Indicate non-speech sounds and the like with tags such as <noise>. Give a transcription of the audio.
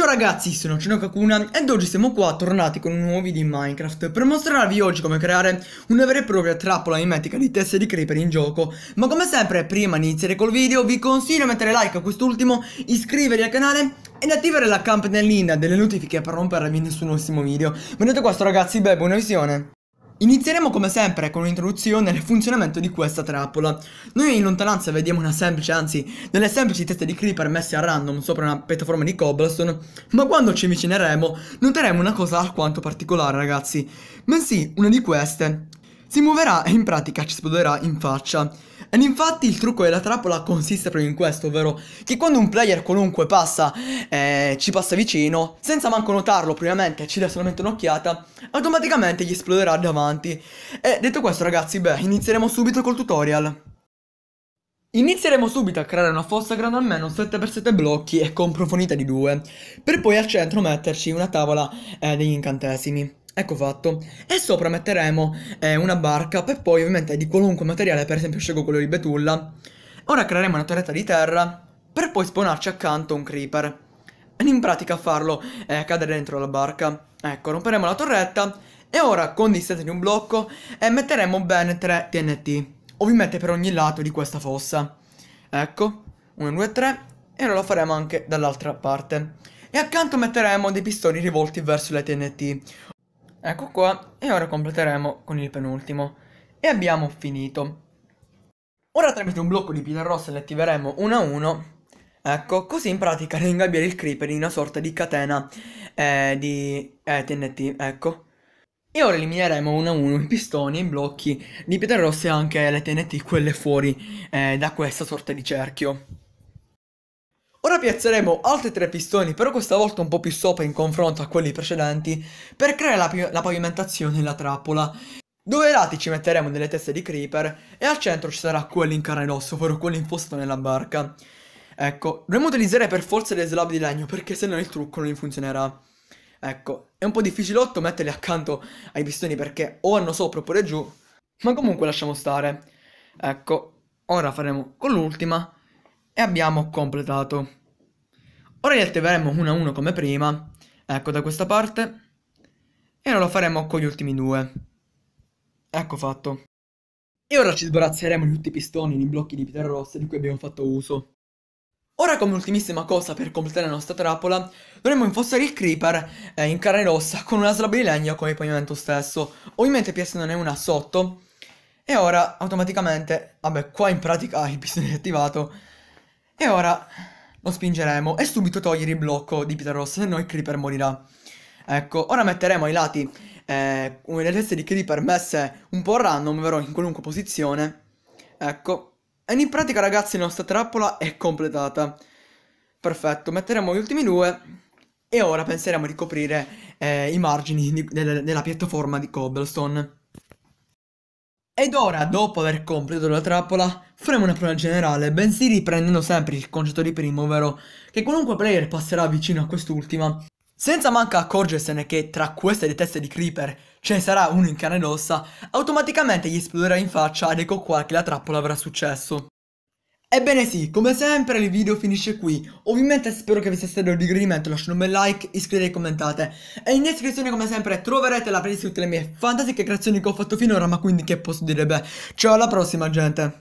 Ciao ragazzi, sono Kakuna ed oggi siamo qua tornati con un nuovo video in Minecraft per mostrarvi oggi come creare una vera e propria trappola mimetica di teste di creeper in gioco ma come sempre prima di iniziare col video vi consiglio di mettere like a quest'ultimo, iscrivervi al canale ed attivare la campanellina delle notifiche per non perdervi nessun prossimo video Vedete questo ragazzi, beh buona visione Inizieremo come sempre con un'introduzione al funzionamento di questa trappola. Noi in lontananza vediamo una semplice, anzi, delle semplici teste di creeper messe a random sopra una piattaforma di cobblestone, ma quando ci avvicineremo noteremo una cosa alquanto particolare ragazzi, bensì una di queste si muoverà e in pratica ci esploderà in faccia. E infatti il trucco della trappola consiste proprio in questo, ovvero che quando un player qualunque passa, eh, ci passa vicino, senza manco notarlo prima ci dà solamente un'occhiata, automaticamente gli esploderà davanti. E detto questo ragazzi, beh, inizieremo subito col tutorial. Inizieremo subito a creare una fossa grande almeno 7x7 blocchi e con profondità di 2, per poi al centro metterci una tavola eh, degli incantesimi. Ecco fatto. E sopra metteremo eh, una barca per poi ovviamente di qualunque materiale, per esempio scelgo quello di betulla. Ora creeremo una torretta di terra per poi spawnarci accanto un creeper. In pratica farlo eh, cadere dentro la barca. Ecco, romperemo la torretta e ora con distanza di un blocco eh, metteremo bene 3 TNT. Ovviamente per ogni lato di questa fossa. Ecco, 1, 2, 3 e ora lo faremo anche dall'altra parte. E accanto metteremo dei pistoni rivolti verso le TNT. Ecco qua, e ora completeremo con il penultimo. E abbiamo finito. Ora tramite un blocco di pila rossa le attiveremo uno a uno. Ecco, così in pratica reingabbiare il creeper in una sorta di catena eh, di eh, TNT, ecco. E ora elimineremo uno a uno i pistoni, i blocchi di pietre rosse e anche le TNT, quelle fuori eh, da questa sorta di cerchio. Ora piazzeremo altri tre pistoni, però questa volta un po' più sopra in confronto a quelli precedenti, per creare la, la pavimentazione e la trappola. Dove ai lati ci metteremo delle teste di creeper e al centro ci sarà quelli in carne ed osso, ovvero quelli infostato nella barca. Ecco, dovremmo utilizzare per forza le slab di legno perché se no il trucco non funzionerà. Ecco, è un po' difficilotto metterli accanto ai pistoni perché o hanno sopra oppure giù, ma comunque lasciamo stare. Ecco, ora faremo con l'ultima e abbiamo completato. Ora li attiveremo uno a uno come prima, ecco da questa parte, e ora lo faremo con gli ultimi due. Ecco fatto. E ora ci sbarazzeremo di tutti i pistoni di blocchi di pietra rossa di cui abbiamo fatto uso. Ora come ultimissima cosa per completare la nostra trappola, dovremmo infossare il creeper eh, in carne rossa <laughs> con una slab di legno come pavimento stesso, ovviamente piazzandone una sotto, e ora automaticamente, vabbè qua in pratica il pistone <laughs> è attivato, e ora lo spingeremo e subito togliere il blocco di pietra rossa, se no il creeper morirà. Ecco, ora metteremo ai lati eh, le teste di creeper messe un po' random, ovvero in qualunque posizione. Ecco, e in pratica ragazzi la nostra trappola è completata. Perfetto, metteremo gli ultimi due e ora penseremo di coprire eh, i margini di, de, della piattaforma di cobblestone. Ed ora, dopo aver completato la trappola, faremo una prova generale, bensì riprendendo sempre il concetto di primo, ovvero che qualunque player passerà vicino a quest'ultima, senza manca accorgersene che tra queste teste di creeper ce ne sarà uno in cane d'ossa, automaticamente gli esploderà in faccia ed ecco qua che la trappola avrà successo. Ebbene sì, come sempre il video finisce qui, ovviamente spero che vi sia stato di gradimento, lasciate un bel like, iscrivetevi e commentate E in descrizione come sempre troverete la playlist di tutte le mie fantastiche creazioni che ho fatto finora, ma quindi che posso dire beh, ciao alla prossima gente